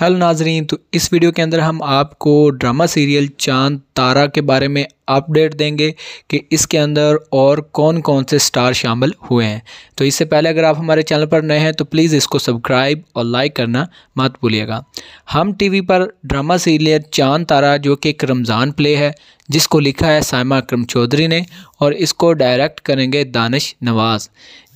hello नाजरीन तो इस वीडियो के अंदर हम आपको ड्रामा सीरियल चांद तारा के बारे में अपडेट देंगे कि इसके अंदर और कौन कौन से स्टार शामिल हुए हैं तो इससे पहले अगर आप हमारे चैनल पर नए हैं तो प्लीज़ इसको सब्सक्राइब और लाइक करना मत भूलिएगा हम टीवी पर ड्रामा सीरियल चांद तारा जो कि एक रमज़ान प्ले है जिसको लिखा है साइमा अक्रम चौधरी ने और इसको डायरेक्ट करेंगे दानिश नवाज़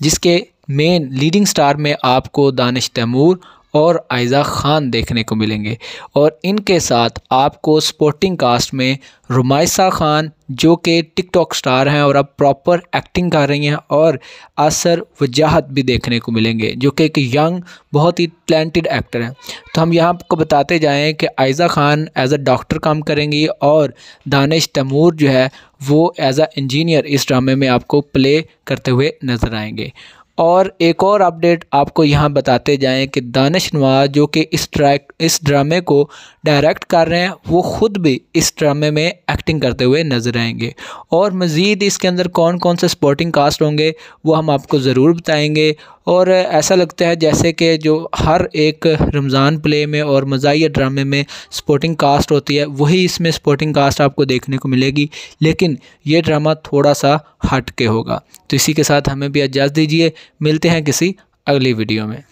जिसके मेन लीडिंग स्टार में आपको दानिश तैमूर और आयज़ा ख़ान देखने को मिलेंगे और इनके साथ आपको स्पोर्टिंग कास्ट में रुमाइसा ख़ान जो कि टिकटॉक स्टार हैं और अब प्रॉपर एक्टिंग कर रही हैं और असर वजाहत भी देखने को मिलेंगे जो कि एक यंग बहुत ही टैलेंटेड एक्टर हैं तो हम यहाँ आपको बताते जाएं कि Ayza Khan as a doctor काम करेंगी और दानिश तैमूर जो है वो एज़ अ इंजीनियर इस ड्रामे में आपको प्ले करते हुए नज़र आएंगे और एक और अपडेट आपको यहाँ बताते जाएं कि दानिश नवाज जो कि इस ट्रैक इस ड्रामे को डायरेक्ट कर रहे हैं वो ख़ुद भी इस ड्रामे में एक्टिंग करते हुए नज़र आएंगे और मज़ीद इसके अंदर कौन कौन से स्पोर्टिंग कास्ट होंगे वो हम आपको ज़रूर बताएंगे और ऐसा लगता है जैसे कि जो हर एक रमज़ान प्ले में और मजाही ड्रामे में स्पोर्टिंग कास्ट होती है वही इसमें स्पोर्टिंग कास्ट आपको देखने को मिलेगी लेकिन ये ड्रामा थोड़ा सा हट के होगा तो इसी के साथ हमें भी इजाज़ दीजिए मिलते हैं किसी अगली वीडियो में